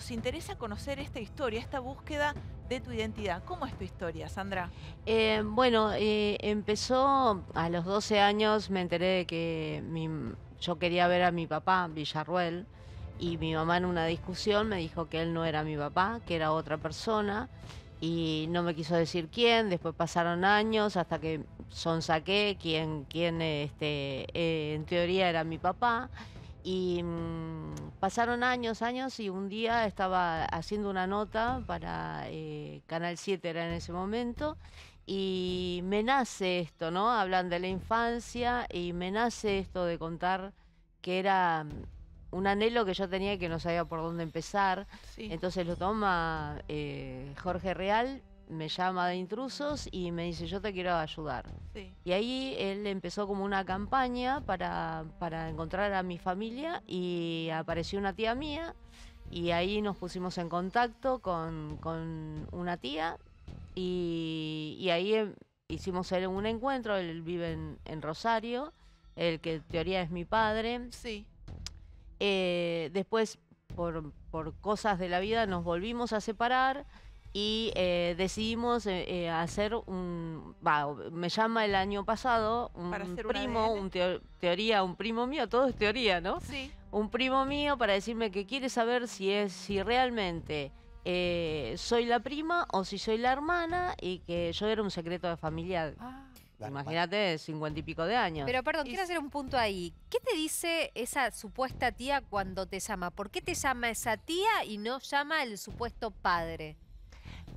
nos interesa conocer esta historia, esta búsqueda de tu identidad. ¿Cómo es tu historia, Sandra? Eh, bueno, eh, empezó a los 12 años, me enteré de que yo quería ver a mi papá, Villarruel, y mi mamá en una discusión me dijo que él no era mi papá, que era otra persona, y no me quiso decir quién, después pasaron años hasta que saqué quién, quién este, eh, en teoría era mi papá. Y mm, pasaron años, años, y un día estaba haciendo una nota para eh, Canal 7, era en ese momento, y me nace esto, ¿no? Hablan de la infancia, y me nace esto de contar que era mm, un anhelo que yo tenía y que no sabía por dónde empezar. Entonces lo toma eh, Jorge Real me llama de intrusos y me dice, yo te quiero ayudar. Y ahí él empezó como una campaña para, encontrar a mi familia y apareció una tía mía y ahí nos pusimos en contacto con, una tía y, ahí em, hicimos un encuentro, él vive en, Rosario, el que en teoría es mi padre. Sí. Eh, después, por, por cosas de la vida, nos volvimos a separar y eh, decidimos eh, eh, hacer un, me llama el año pasado un primo, un teoría, un primo mío, todo es teoría, ¿no? Sí. Un primo mío para decirme que quiere saber si es, si realmente soy la prima o si soy la hermana y que yo era un secreto de familia. Ah. Imagínate, cincuenta y pico de años. Pero perdón, quiero hacer un punto ahí. ¿Qué te dice esa supuesta tía cuando te llama? ¿Por qué te llama esa tía y no llama el supuesto padre?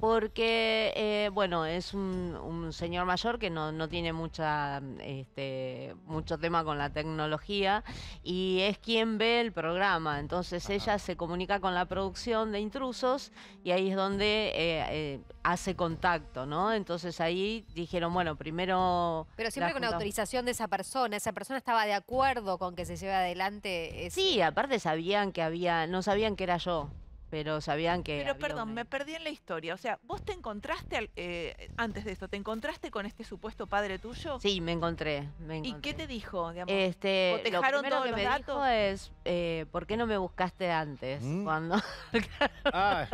porque, eh, bueno, es un, señor mayor que no, tiene mucha, este, mucho tema con la tecnología y es quien ve el programa. Entonces ella se comunica con la producción de intrusos y ahí es donde eh, eh, hace contacto, ¿no? Entonces ahí dijeron, bueno, primero... Pero siempre con autorización de esa persona, esa persona estaba de acuerdo con que se lleve adelante... Sí, aparte sabían que había, no sabían que era yo pero sabían que... Pero perdón, me perdí en la historia. O sea, vos te encontraste, eh, antes de esto, ¿te encontraste con este supuesto padre tuyo? Sí, me encontré. ¿Y qué te dijo? Este, lo primero todos que me dijo es, eh, ¿por qué no me buscaste antes? Mm. Cuando... ah,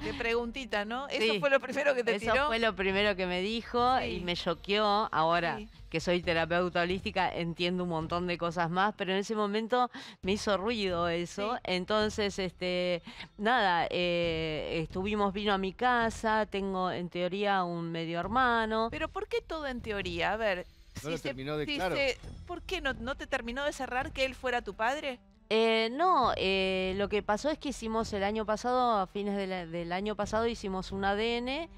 qué preguntita, ¿no? Eso fue lo primero que te tiró. Eso fue lo primero que me dijo y me choqueó. Ahora que soy terapeuta holística, entiendo un montón de cosas más, pero en ese momento me hizo ruido eso. Entonces, este, nada, eh, estuvimos, vino a mi casa, tengo en teoría un medio hermano. Pero ¿por qué todo en teoría? A ver. ¿Por qué no, no te terminó de cerrar que él fuera tu padre? Eh, no, eh, lo que pasó es que hicimos el año pasado, a fines del año pasado, hicimos un ADN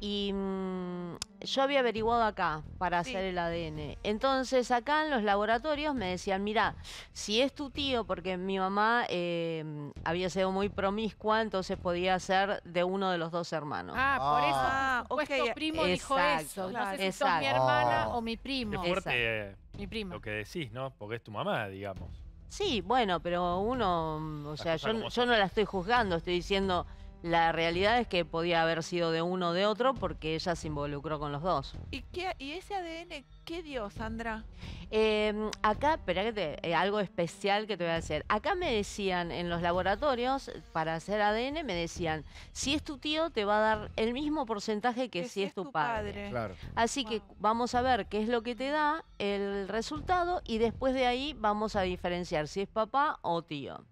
y mm, yo había averiguado acá para hacer el ADN. Entonces acá en los laboratorios me decían, mira, si es tu tío, porque mi mamá em, había sido muy promiscua, entonces podía ser de uno de los dos hermanos. Ah, por eso. Ah, primo dijo eso. No sé si mi hermana oh. o mi primo. Qué fuerte mi primo. lo que decís, ¿no? Porque es tu mamá, digamos. Sí, bueno, pero uno, mm, o sea, yo, yo no la estoy juzgando, estoy diciendo la realidad es que podía haber sido de uno o de otro porque ella se involucró con los dos. ¿Y, qué, y ese ADN qué dio, Sandra? Eh, acá, espera que eh, algo especial que te voy a decir. Acá me decían en los laboratorios, para hacer ADN, me decían, si es tu tío, te va a dar el mismo porcentaje que, si es, tu padre. Así que ah. vamos a ver qué es lo que te da el resultado y después de ahí vamos a diferenciar si es papá o tío.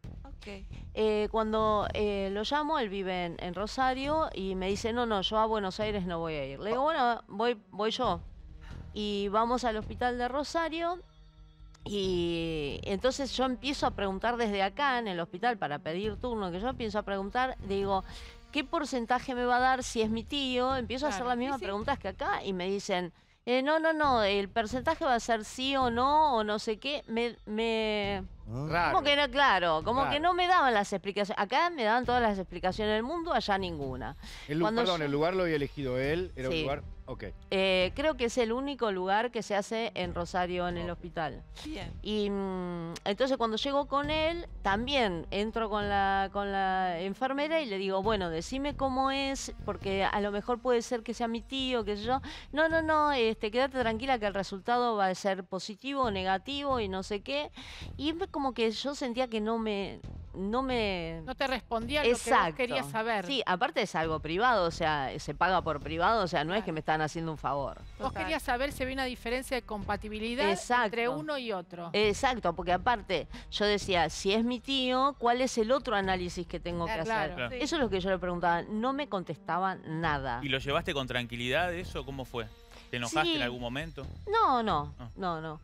Eh, cuando eh, lo llamo, él vive en, Rosario y me dice, no, no, yo a Buenos Aires no voy a ir. Le digo, bueno, voy, voy yo. Y vamos al hospital de Rosario y entonces yo empiezo a preguntar desde acá en el hospital para pedir turno, que yo empiezo a preguntar, digo, ¿qué porcentaje me va a dar si es mi tío? Empiezo a hacer las mismas preguntas que acá y me dicen, eh, no, no, no, el porcentaje va a ser sí o no, o no sé qué, me... Ah. Como que no, claro, como que no me daban las explicaciones. Acá me daban todas las explicaciones del mundo, allá ninguna. El, perdón, el lugar lo había elegido él, era un lugar Okay. Eh, creo que es el único lugar que se hace en Rosario, en el hospital. Bien. Y mm, entonces cuando llego con él, también entro con la, con la enfermera y le digo, bueno, decime cómo es, porque a lo mejor puede ser que sea mi tío, que yo. No, no, no, este, quédate tranquila que el resultado va a ser positivo o negativo y no sé qué. Y es como que yo sentía que no me no me... No te respondía lo que saber. Sí, aparte es algo privado, o sea, se paga por privado, o sea, no es que me están haciendo un favor. Vos querías saber si había una diferencia de compatibilidad entre uno y otro. Exacto, porque aparte yo decía, si es mi tío, ¿cuál es el otro análisis que tengo ah, que hacer? Eso es lo que yo le preguntaba, no me contestaban nada. ¿Y lo llevaste con tranquilidad eso? ¿Cómo fue? ¿Te enojaste en algún momento? No, no, ah. no, no.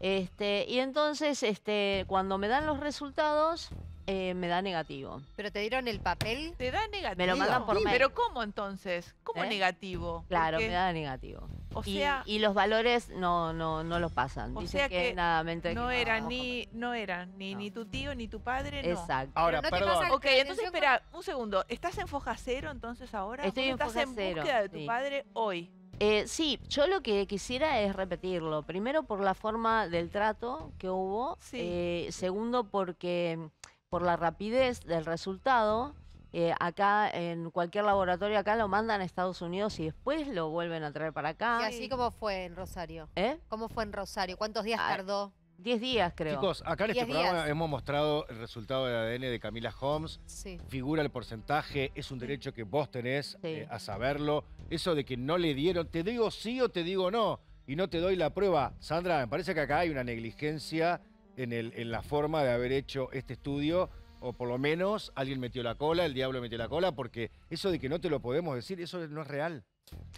Este, y entonces, este, cuando me dan los resultados, eh, me da negativo. ¿Pero te dieron el papel? Te da negativo. Me lo mandan por mail. ¿Pero cómo entonces? ¿Cómo ¿Eh? negativo? Claro, me da negativo. O sea, y, los valores no, no, los pasan. O sea que, nada, no, eran ni, no ni, ni tu tío ni tu padre. Exacto. Ahora, perdón. Ok, entonces espera, un segundo. ¿Estás en foja cero entonces ahora? Estoy en ¿Estás en búsqueda de tu padre hoy? Eh, sí, yo lo que quisiera es repetirlo. Primero por la forma del trato que hubo. Eh, segundo porque por la rapidez del resultado. Eh, acá en cualquier laboratorio acá lo mandan a Estados Unidos y después lo vuelven a traer para acá. ¿Y así como fue en Rosario? ¿Eh? ¿Cómo fue en Rosario? ¿Cuántos días ah, tardó? Diez días, creo. Chicos, acá en este programa hemos mostrado el resultado del ADN de Camila Holmes. Sí. Figura el porcentaje, es un derecho que vos tenés eh, a saberlo. Eso de que no le dieron, te digo sí o te digo no, y no te doy la prueba. Sandra, me parece que acá hay una negligencia en, el, en la forma de haber hecho este estudio o por lo menos alguien metió la cola, el diablo metió la cola, porque eso de que no te lo podemos decir, eso no es real.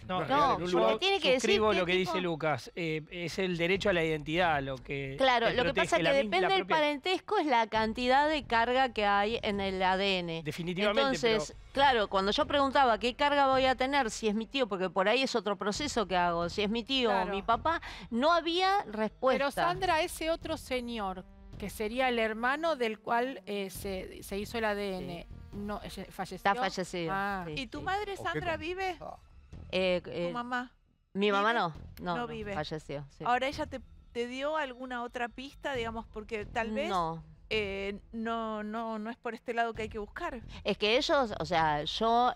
No, no, tiene que decir lo que dice Lucas. Eh, es el derecho a la identidad lo que. Claro, lo que pasa es que depende del parentesco es la cantidad de carga que hay en el ADN. Definitivamente. Entonces, claro, cuando yo preguntaba qué carga voy a tener si es mi tío, porque por ahí es otro proceso que hago, si es mi tío o mi papá, no había respuesta. Pero Sandra, ese otro señor, que sería el hermano del cual eh, se, hizo el ADN, no, eh, falleció. Está fallecido. Ah. ¿Y tu madre, Sandra, vive? Ah. Eh, ¿Tu eh, mamá? Mi mamá no, no, vive. falleció. Ahora ella te, dio alguna otra pista, digamos, porque tal mm, vez... No. Eh, no, no, no es por este lado que hay que buscar. Es que ellos, o sea, yo,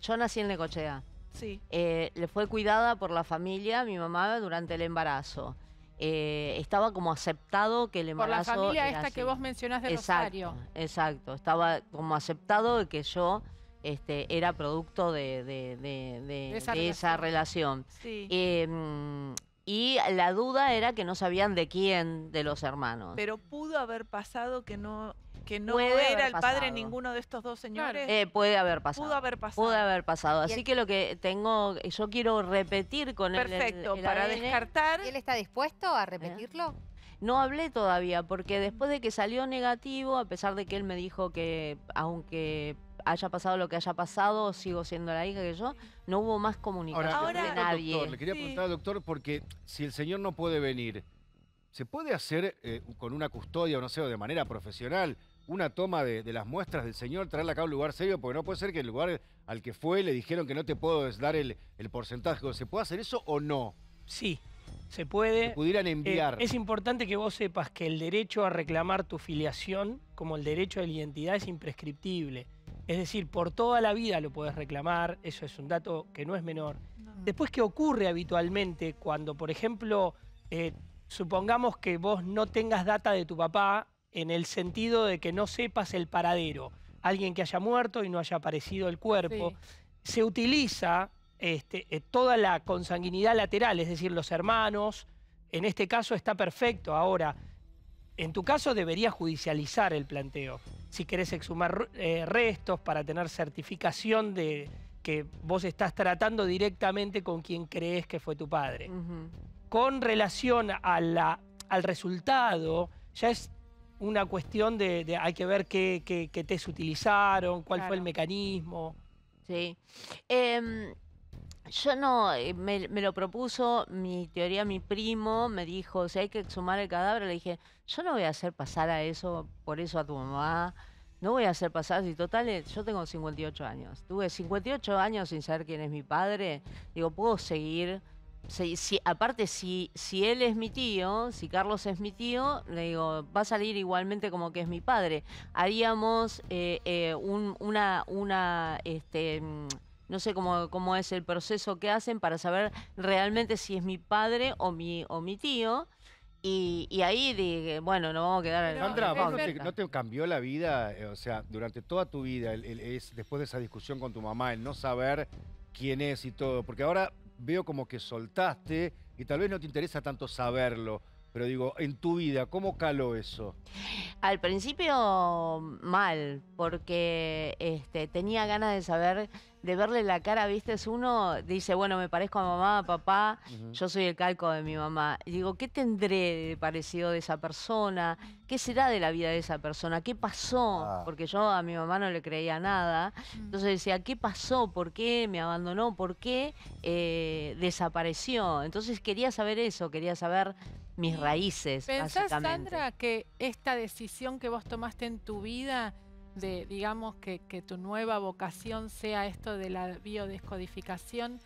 yo nací en Necochea. Sí. le fue cuidada por la familia, mi mamá, durante el embarazo. estaba como aceptado que el embarazo... Por la familia esta que vos mencionás de Rosario. Exacto, estaba como aceptado que yo este, era producto de, esa, relación. Em, y la duda era que no sabían de quién de los hermanos. Pero pudo haber pasado que no que no era el padre ninguno de estos dos señores. Eh, puede haber pasado. Pudo haber pasado. Pudo haber pasado. Así que lo que tengo, yo quiero repetir con Perfecto, para descartar. él está dispuesto a ¿Eh? repetirlo? No hablé todavía, porque después de que salió negativo, a pesar de que él me dijo que aunque haya pasado lo que haya pasado, sigo siendo la hija que yo, no hubo más comunicación Ahora, de eh, nadie. le quería preguntar al doctor, porque si el señor no puede venir, ¿se puede hacer eh, con una custodia, o no sé, de manera profesional, una toma de, las muestras del señor, traerla acá a un lugar serio, porque no puede ser que el lugar al que fue le dijeron que no te puedo dar el, porcentaje. ¿Se puede hacer eso o no? Sí, se puede. pudieran eh, enviar. es importante que vos sepas que el derecho a reclamar tu filiación, como el derecho a la identidad, es imprescriptible. Es decir, por toda la vida lo puedes reclamar, eso es un dato que no es menor. Después, ¿qué ocurre habitualmente cuando, por ejemplo, eh, supongamos que vos no tengas data de tu papá en el sentido de que no sepas el paradero? Alguien que haya muerto y no haya aparecido el cuerpo. Se utiliza este, eh, toda la consanguinidad lateral, es decir, los hermanos. En este caso está perfecto. Ahora, en tu caso debería judicializar el planteo. Si querés exhumar eh, restos para tener certificación de que vos estás tratando directamente con quien crees que fue tu padre. Con relación al resultado, ya es una cuestión de, hay que ver qué, test utilizaron, cuál fue el mecanismo. Sí. Em, yo no, eh, me, me, lo propuso mi teoría, mi primo me dijo, si hay que exhumar el cadáver, le dije, yo no voy a hacer pasar a eso, por eso a tu mamá, no voy a hacer pasar, si total, eh, yo tengo 58 años, tuve 58 años sin saber quién es mi padre, digo, puedo seguir, aparte si, si él es mi tío, si Carlos es mi tío, le digo, va a salir igualmente como que es mi padre, haríamos eh, una, una, este mm, no sé cómo, cómo es el proceso que hacen para saber realmente si es mi padre o mi, o mi tío. Y, ahí dije, bueno, no vamos a quedar... Sandra, no, te, ¿no te, cambió la vida? Eh, o sea, durante toda tu vida, después de esa discusión con tu mamá, el no saber quién es y todo. Porque ahora veo como que soltaste y tal vez no te interesa tanto saberlo. Pero digo, en tu vida, ¿cómo caló eso? Al principio mal, porque este, tenía ganas de saber de verle la cara, viste, es uno, dice, bueno, me parezco a mamá, a papá, yo soy el calco de mi mamá. Y digo, ¿qué tendré de parecido de esa persona? ¿Qué será de la vida de esa persona? ¿Qué pasó? Ah. Porque yo a mi mamá no le creía nada. Entonces decía, ¿qué pasó? ¿Por qué me abandonó? ¿Por qué eh, desapareció? Entonces quería saber eso, quería saber mis raíces. ¿Pensás, Sandra, que esta decisión que vos tomaste en tu vida de, digamos, que, tu nueva vocación sea esto de la biodescodificación,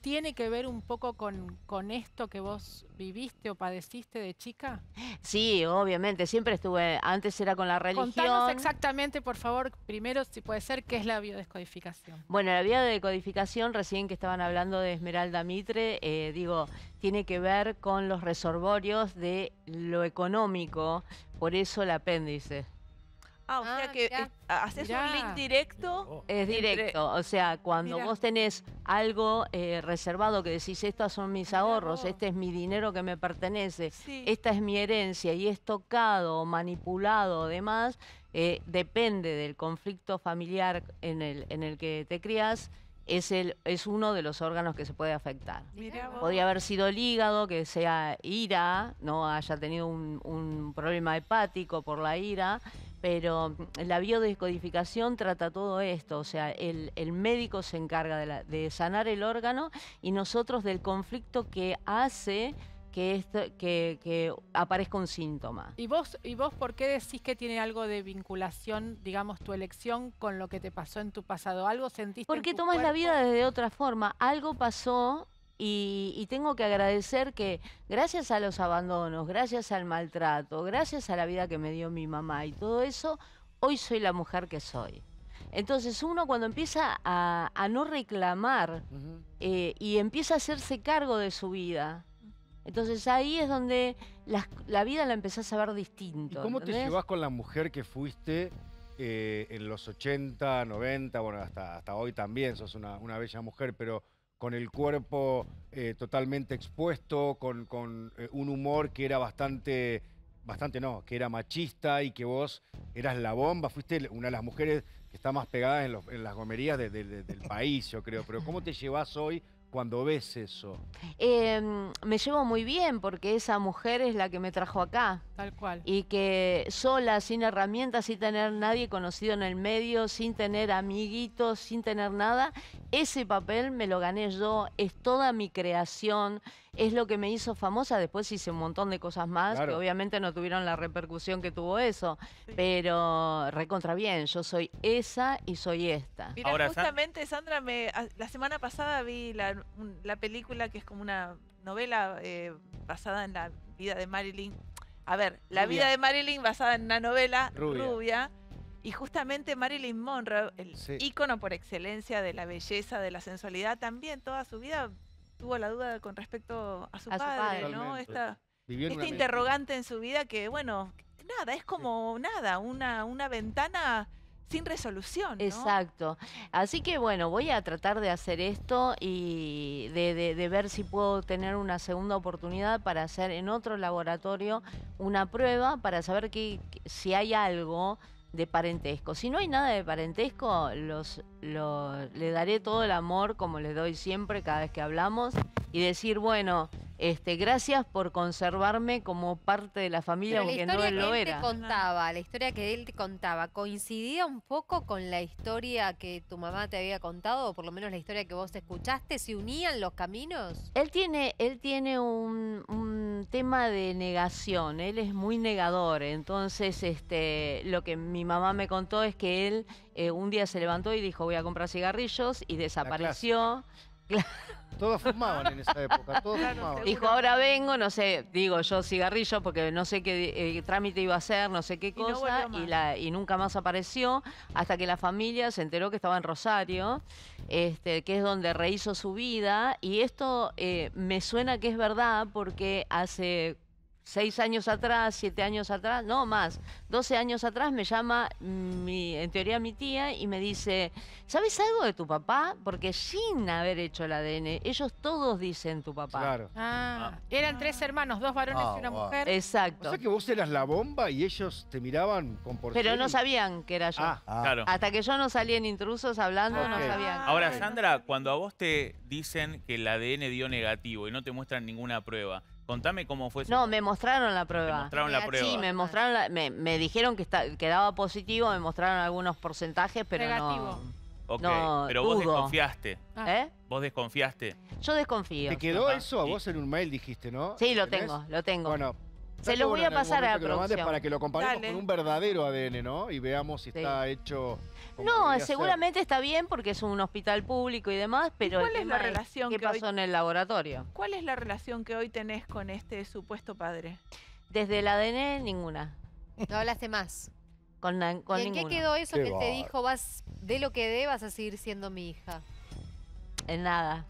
tiene que ver un poco con, con, esto que vos viviste o padeciste de chica? Sí, obviamente, siempre estuve, antes era con la religión. Contanos exactamente, por favor, primero, si puede ser, qué es la biodescodificación. Bueno, la biodescodificación, recién que estaban hablando de Esmeralda Mitre, eh, digo, tiene que ver con los resorborios de lo económico, por eso el apéndice. Ah, o sea ah, que haces un link directo. Oh. Es directo, o sea, cuando vos tenés algo eh, reservado que decís, estos son mis ahorros, este es mi dinero que me pertenece, esta es mi herencia y es tocado, manipulado o demás, eh, depende del conflicto familiar en el, en el que te crías, es, el, es uno de los órganos que se puede afectar. Podría haber sido hígado, que sea ira, no haya tenido un problema hepático por la ira, pero mm, la biodescodificación trata todo esto, o sea, el, médico se encarga de, sanar el órgano y nosotros del conflicto que hace que, que, que, aparezca un síntoma. ¿Y vos, ¿Y vos por qué decís que tiene algo de vinculación, digamos, tu elección con lo que te pasó en tu pasado? ¿Algo sentiste? Porque en tomas la vida desde otra forma. Algo pasó y, tengo que agradecer que gracias a los abandonos, gracias al maltrato, gracias a la vida que me dio mi mamá y todo eso, hoy soy la mujer que soy. Entonces uno cuando empieza a, no reclamar eh, y empieza a hacerse cargo de su vida, entonces ahí es donde la, vida la empezás a ver distinto. ¿Y ¿Cómo te llevas con la mujer que fuiste eh, en los 80, 90, bueno, hasta, hasta hoy también sos una bella mujer, pero con el cuerpo eh, totalmente expuesto, con, eh, un humor que era bastante, bastante no, que era machista y que vos eras la bomba, fuiste una de las mujeres que está más pegada en, las gomerías del país, yo creo. Pero ¿cómo te llevas hoy cuando ves eso? Em, me llevo muy bien porque esa mujer es la que me trajo acá. Tal cual. Y que sola, sin herramientas, sin tener nadie conocido en el medio, sin tener amiguitos, sin tener nada, ese papel me lo gané yo, es toda mi creación, es lo que me hizo famosa. Después hice un montón de cosas más que obviamente no tuvieron la repercusión que tuvo eso, pero recontra bien, yo soy esa y soy esta. Ahora, justamente Sandra, me, la semana pasada vi la, película que es como una novela eh, basada en la vida de Marilyn a ver, la vida de Marilyn basada en una novela Rubia. y justamente Marilyn Monroe, el ícono por excelencia de la belleza, de la sensualidad, también toda su vida tuvo la duda con respecto a su, padre, ¿no? Esta, este interrogante en su vida que, bueno, nada, es como nada, una ventana sin resolución. Exacto. Así que bueno, voy a tratar de hacer esto y de, ver si puedo tener una segunda oportunidad para hacer en otro laboratorio una prueba para saber que, si hay algo de parentesco. Si no hay nada de parentesco, los, le daré todo el amor como les doy siempre cada vez que hablamos y decir, bueno, este, gracias por conservarme como parte de la familia, aunque no él lo que él Te contaba, la historia que él te contaba, ¿coincidía un poco con la historia que tu mamá te había contado, o por lo menos la historia que vos escuchaste? ¿Se unían los caminos? Él tiene, él tiene un, tema de negación, él es muy negador. Entonces, este, lo que mi mamá me contó es que él eh, un día se levantó y dijo voy a comprar cigarrillos y desapareció. Claro. Todos fumaban en esa época, Dijo, ahora vengo, no sé, digo yo cigarrillo porque no sé qué eh, trámite iba a hacer, no sé qué cosa, y, nunca más apareció, hasta que la familia se enteró que estaba en Rosario, este, que es donde rehizo su vida, y esto eh, me suena que es verdad porque hace seis años atrás, siete años atrás, no más, doce años atrás me llama mi, en teoría mi tía y me dice, ¿sabes algo de tu papá? Porque sin haber hecho el ADN, ellos todos dicen tu papá. Claro. Ah, ah. eran tres hermanos, dos varones y una ah, mujer. Exacto. O sea que vos eras la bomba y ellos te miraban con Pero no sabían que era yo. Ah, claro. Hasta que yo no salí en intrusos hablando, no sabían. Ahora, Sandra, cuando a vos te dicen que el ADN dio negativo y no te muestran ninguna prueba, Contame cómo fue. Su... No, me mostraron la prueba. Me mostraron la prueba. Sí, me mostraron, la... me, me, dijeron que, quedaba positivo, me mostraron algunos porcentajes, pero Negativo. no. Ok, pero vos desconfiaste. Ah. ¿Eh? Vos desconfiaste. Yo desconfío. ¿Te quedó eso? A vos en un mail dijiste, ¿no? Sí, lo tengo, lo tengo. Bueno, se lo voy a pasar a la Para que lo comparemos con un verdadero ADN, ¿no? Y veamos si está hecho... No, seguramente está bien porque es un hospital público y demás, pero... ¿Cuál es la relación que pasó en el laboratorio? ¿Cuál es la relación que hoy tenés con este supuesto padre? Desde el ADN, ninguna. No hablaste más. Con, con en qué quedó eso que te dijo, vas de lo que dé, vas a seguir siendo mi hija? En nada.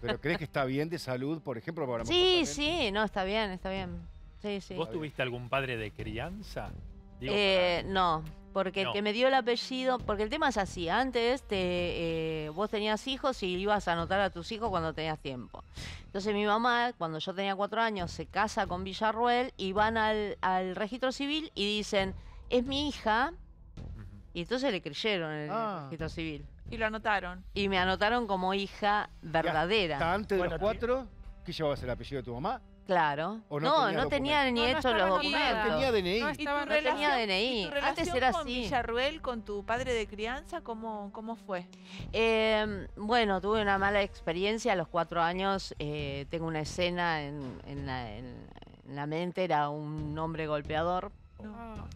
¿Pero crees que está bien de salud, por ejemplo? Para sí, sí, no, está bien, está bien. ¿Vos tuviste algún padre de crianza? Eh, no, porque el que me dio el apellido, porque el tema es así, antes te, eh, vos tenías hijos y ibas a anotar a tus hijos cuando tenías tiempo. Entonces mi mamá, cuando yo tenía cuatro años, se casa con Villarruel y van al, registro civil y dicen, es mi hija, y entonces le creyeron en el ah. registro civil. Y lo anotaron. Y me anotaron como hija verdadera. antes de los cuatro, ¿qué llevabas el apellido de tu mamá? Claro. no, no, tenía ni hecho los documentos. No tenía DNI. No estaba tenía DNI. Antes era con así. con tu padre de crianza, ¿cómo, cómo fue? Em, bueno, tuve una mala experiencia. A los cuatro años eh, tengo una escena en, la, mente, era un hombre golpeador.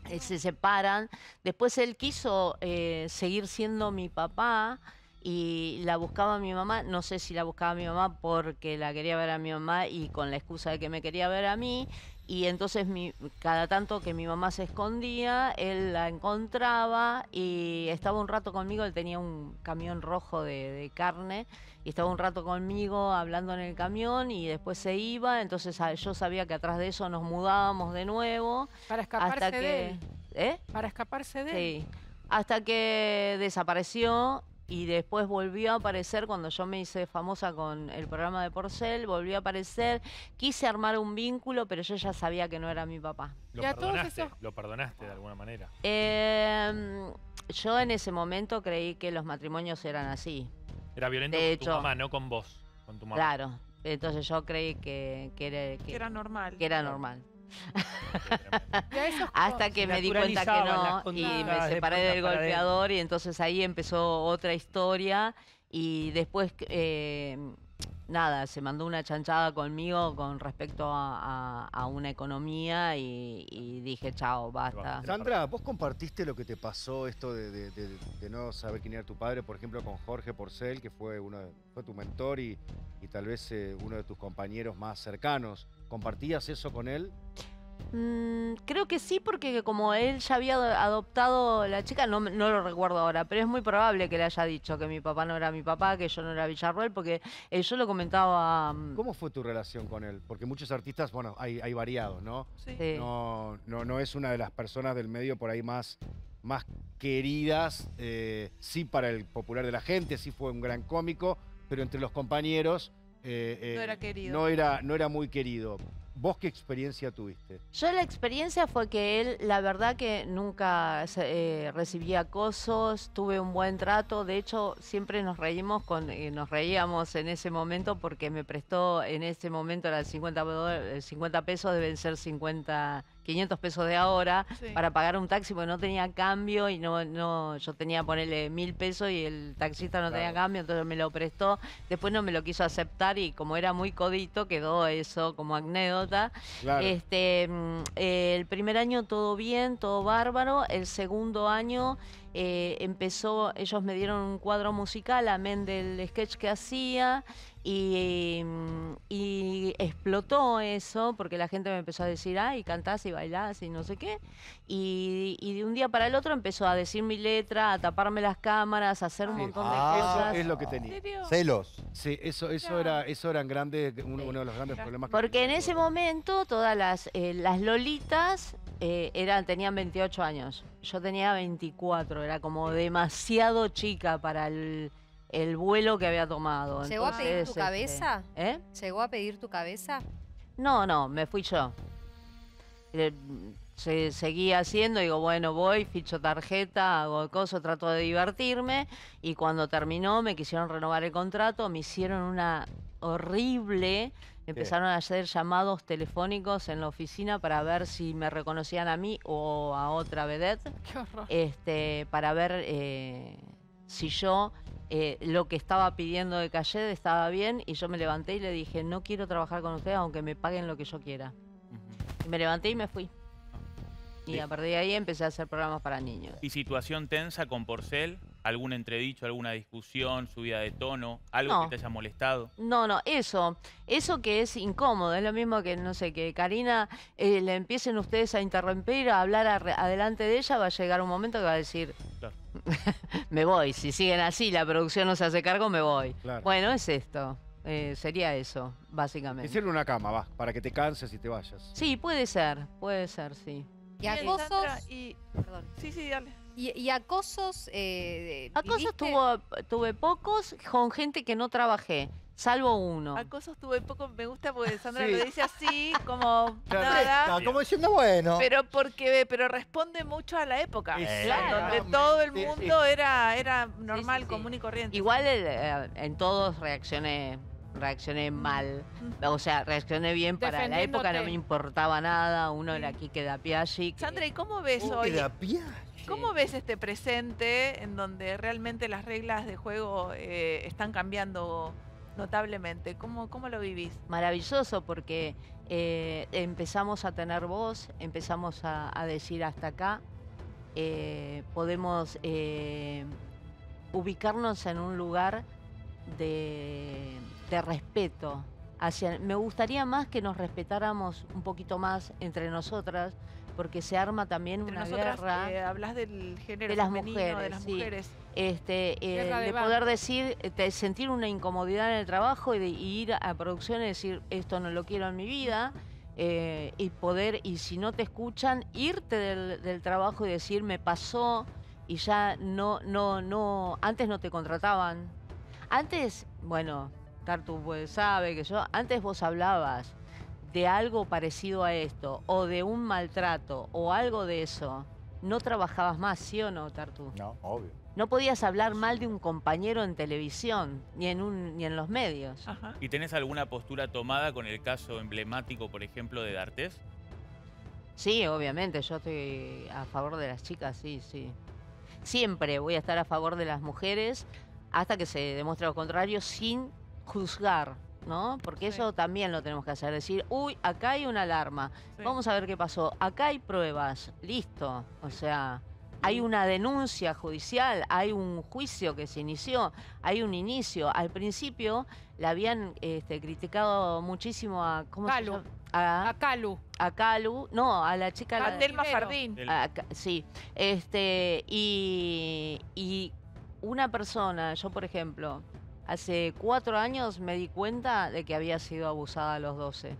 Eh, se separan. Después él quiso eh, seguir siendo mi papá y la buscaba mi mamá, no sé si la buscaba mi mamá porque la quería ver a mi mamá y con la excusa de que me quería ver a mí, y entonces cada tanto que mi mamá se escondía, él la encontraba y estaba un rato conmigo, él tenía un camión rojo de, carne y estaba un rato conmigo hablando en el camión y después se iba, entonces ah, yo sabía que atrás de eso nos mudábamos de nuevo. Para escaparse de él. ¿Eh? Para escaparse de sí. Hasta que desapareció y después volvió a aparecer cuando yo me hice famosa con el programa de Porcel, volvió a aparecer, quise armar un vínculo, pero yo ya sabía que no era mi papá. ¿Lo, perdonaste, ¿Lo perdonaste de alguna manera? Em, yo en ese momento creí que los matrimonios eran así. Era violento con tu mamá, no con vos, con tu mamá. Claro, entonces yo creí que era normal. Que era normal. Hasta que me di cuenta que no y me separé del golpeador y entonces ahí empezó otra historia y después eh, nada, se mandó una chanchada conmigo con respecto a, una economía y, dije, chao, basta. Sandra, vos compartiste lo que te pasó, esto de, no saber quién era tu padre, por ejemplo, con Jorge Porcel, que fue, uno, fue tu mentor y, tal vez eh, uno de tus compañeros más cercanos. ¿Compartías eso con él? Mm, creo que sí, porque como él ya había adoptado la chica, no, no, lo recuerdo ahora, pero es muy probable que le haya dicho que mi papá no era mi papá, que yo no era Villarroel, porque eh, yo lo comentaba... Mm, ¿Cómo fue tu relación con él? Porque muchos artistas, bueno, hay, variados, ¿no? Sí. No, no, es una de las personas del medio por ahí más más queridas, eh, sí para el popular de la gente, sí fue un gran cómico, pero entre los compañeros eh, no eh, era querido. No era, no era muy querido. ¿Vos qué experiencia tuviste? Yo la experiencia fue que él, la verdad que nunca eh, recibía acosos, tuve un buen trato, de hecho siempre nos reímos con, nos reíamos en ese momento porque me prestó en ese momento era 50, 50 pesos, deben ser 50 500 pesos de ahora para pagar un taxi porque no tenía cambio y no, no yo tenía ponerle mil pesos y el taxista no tenía cambio, entonces me lo prestó. Después no me lo quiso aceptar y como era muy codito quedó eso como anécdota. Este, mm, el primer año todo bien, todo bárbaro. El segundo año... Eh, empezó, ellos me dieron un cuadro musical, amén del sketch que hacía, y, explotó eso porque la gente me empezó a decir, ay, cantás y bailás y no sé qué. Y, de un día para el otro empezó a decir mi letra, a taparme las cámaras, a hacer un montón de ah, cosas. es lo que tenía. Celos. Sí, eso, eso, era, eso eran grandes, uno, de los grandes problemas. Porque en ese momento todas las, eh, las lolitas eh, eran, tenían 28 años. Yo tenía 24, era como demasiado chica para el el vuelo que había tomado. ¿Llegó a pedir tu este, cabeza? ¿Eh? ¿Llegó a pedir tu cabeza? No, no, me fui yo. se, seguía haciendo, digo, bueno, voy, ficho tarjeta, hago cosas, trato de divertirme. Y cuando terminó, me quisieron renovar el contrato, me hicieron una horrible. Empezaron a hacer llamados telefónicos en la oficina para ver si me reconocían a mí o a otra vedette. Qué horror. Este, para ver eh, si yo eh, lo que estaba pidiendo de Calle estaba bien y yo me levanté y le dije, no quiero trabajar con ustedes aunque me paguen lo que yo quiera. me levanté y me fui. Y a partir de ahí empecé a hacer programas para niños. ¿Y situación tensa con Porcel? ¿Algún entredicho, alguna discusión, subida de tono, algo que te haya molestado? No, no, eso, eso que es incómodo, es lo mismo que, no sé, que Karina eh, le empiecen ustedes a interrumpir, a hablar adelante de ella, va a llegar un momento que va a decir, me voy. Si siguen así, la producción no se hace cargo, me voy. Bueno, es esto. Eh, sería eso, básicamente. hicieron una cama, va, para que te canses y te vayas. Sí, puede ser, puede ser, sí. Y acosos. Y, Sí, sí, dale. Y, acosos. Eh, acosos tuvo, tuve pocos con gente que no trabajé. Salvo uno. A cosas tuve poco, me gusta porque Sandra lo dice así, como nada. como diciendo, bueno. Pero porque, pero responde mucho a la época, donde todo el mundo era, era normal, común y corriente. Igual eh, en todos reaccioné, reaccioné mal. O sea, reaccioné bien para la época, no me importaba nada. Uno era aquí da Piaggi. Sandra, ¿y cómo ves hoy? hoy? ¿Cómo ves este presente en donde realmente las reglas de juego eh, están cambiando notablemente. ¿Cómo, lo vivís? Maravilloso porque eh, empezamos a tener voz, empezamos a, decir hasta acá, eh, podemos eh, ubicarnos en un lugar de, de respeto. Hacia, me gustaría más que nos respetáramos un poquito más entre nosotras, porque se arma también una guerra. hablas del género de las mujeres, este, eh, de poder decir, eh, sentir una incomodidad en el trabajo y ir a producción y decir esto no lo quiero en mi vida. Eh, y poder, y si no te escuchan, irte del, trabajo y decir me pasó y ya no, no, no, antes no te contrataban. Antes, bueno, Tartu pues sabe que yo, antes vos hablabas, de algo parecido a esto o de un maltrato o algo de eso, no trabajabas más, ¿sí o no, Tartu? No, obvio. No podías hablar mal de un compañero en televisión, ni en, un, ni en los medios. ¿Y tenés alguna postura tomada con el caso emblemático, por ejemplo, de D'Artés? Sí, obviamente, yo estoy a favor de las chicas, sí, sí. Siempre voy a estar a favor de las mujeres hasta que se demuestre lo contrario sin juzgar. ¿no? Porque eso también lo tenemos que hacer, decir, uy, acá hay una alarma, vamos a ver qué pasó, acá hay pruebas, listo, o sea, hay una denuncia judicial, hay un juicio que se inició, hay un inicio. Al principio la habían este, criticado muchísimo a... ¿cómo Calu. A, a, Calu. A Calu, no, a la chica... A Delma Jardín. sí, este, y, y una persona, yo por ejemplo, Hace cuatro años me di cuenta de que había sido abusada a los 12.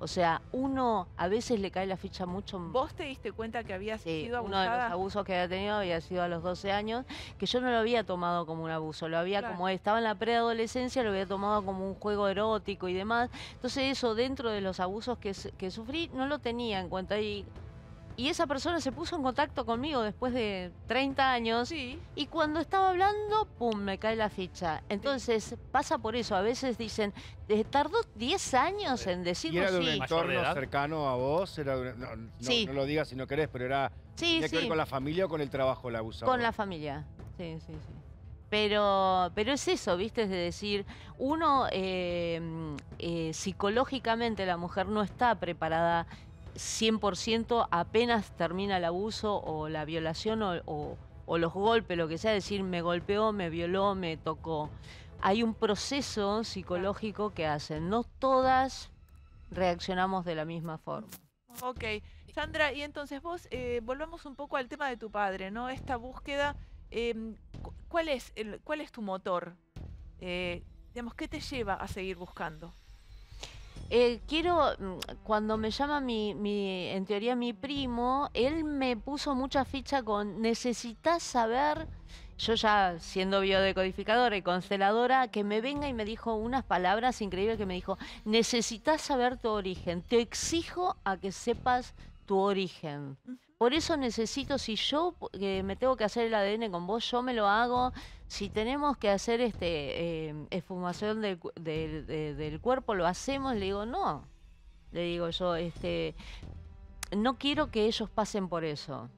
O sea, uno a veces le cae la ficha mucho. ¿Vos te diste cuenta que había sido abusada? Uno de los abusos que había tenido había sido a los 12 años, que yo no lo había tomado como un abuso, lo había como estaba en la preadolescencia, lo había tomado como un juego erótico y demás. Entonces, eso dentro de los abusos que, que sufrí, no lo tenía en cuenta. Y y esa persona se puso en contacto conmigo después de 30 años. Y cuando estaba hablando, ¡pum! me cae la ficha. Entonces pasa por eso. A veces dicen, eh, tardó 10 años eh, en decir ¿Y era de un entorno cercano a vos? Era no, no, lo digas si no querés, pero era. que con la familia o con el trabajo la abusadora? Con la familia. Sí, sí, sí. Pero, pero es eso, ¿viste? Es de decir, uno eh, psicológicamente la mujer no está preparada 100% apenas termina el abuso o la violación o, los golpes, lo que sea, decir me golpeó, me violó, me tocó. Hay un proceso psicológico que hacen. No todas reaccionamos de la misma forma. Ok, Sandra, y entonces vos, eh, volvamos un poco al tema de tu padre, ¿no? Esta búsqueda, em, ¿cuál, es ¿cuál es tu motor? Eh, ¿qué te lleva a seguir buscando? Eh, quiero, mm, cuando me llama mi, mi, en teoría mi primo, él me puso mucha ficha con necesitas saber, yo ya siendo biodecodificadora y consteladora, que me venga y me dijo unas palabras increíbles que me dijo, necesitas saber tu origen, te exijo a que sepas tu origen. Por eso necesito, si yo que eh, me tengo que hacer el ADN con vos, yo me lo hago, si tenemos que hacer este em, esfumación del, del, cuerpo, lo hacemos, le digo, no. Le digo yo, este no quiero que ellos pasen por eso.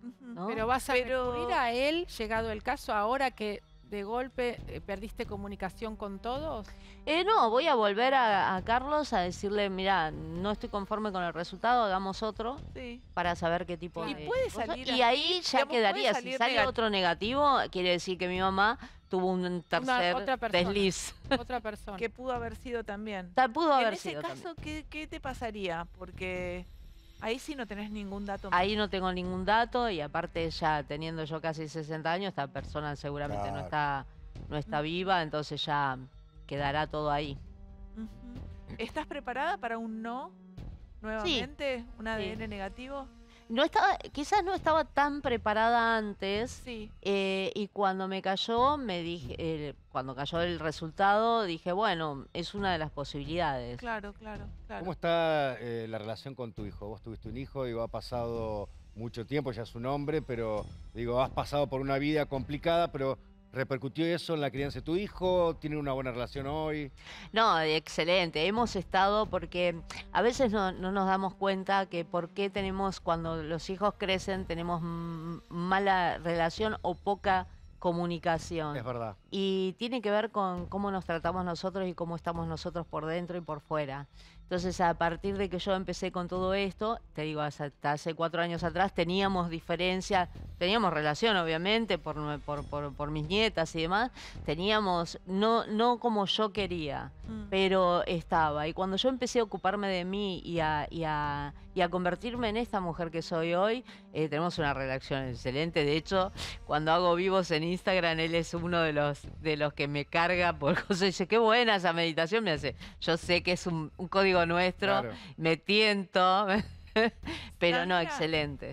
Pero vas a Pero... a él, llegado el caso, ahora que de golpe eh, perdiste comunicación con todos? Eh, no, voy a volver a, Carlos a decirle, mira, no estoy conforme con el resultado, hagamos otro para saber qué tipo y de... Puede salir y ahí ya quedaría, si sale otro negativo, quiere decir que mi mamá tuvo un tercer persona, desliz. Otra persona. que pudo haber sido también. pudo haber en ese caso, ¿qué, ¿qué, te pasaría? Porque ahí sí no tenés ningún dato. Ahí no tengo ningún dato y aparte ya teniendo yo casi 60 años, esta persona seguramente no, está, no está mm. viva, entonces ya quedará todo ahí. ¿Estás preparada para un no? Nuevamente, un ADN negativo no estaba, quizás no estaba tan preparada antes. Eh, y cuando me cayó, me dije, cuando cayó el resultado, dije, bueno, es una de las posibilidades. Claro, claro, ¿Cómo está eh, la relación con tu hijo? Vos tuviste un hijo, digo, ha pasado mucho tiempo, ya es un hombre, pero digo, has pasado por una vida complicada, pero ¿Repercutió eso en la crianza de tu hijo? ¿Tiene una buena relación hoy? No, excelente. Hemos estado porque a veces no, no nos damos cuenta que por qué tenemos, cuando los hijos crecen, tenemos mala relación o poca comunicación. Es verdad. Y tiene que ver con cómo nos tratamos nosotros y cómo estamos nosotros por dentro y por fuera. Entonces, a partir de que yo empecé con todo esto, te digo, hasta hace cuatro años atrás teníamos diferencia, teníamos relación, obviamente, por, mis nietas y demás, teníamos, no, no como yo quería, mm. pero estaba. Y cuando yo empecé a ocuparme de mí y y a, y a convertirme en esta mujer que soy hoy, eh, tenemos una redacción excelente. De hecho, cuando hago vivos en Instagram, él es uno de los, de los que me carga por cosas. Dice, qué buena esa meditación. Me hace, yo sé que es un, código nuestro, me tiento. Pero no, excelente.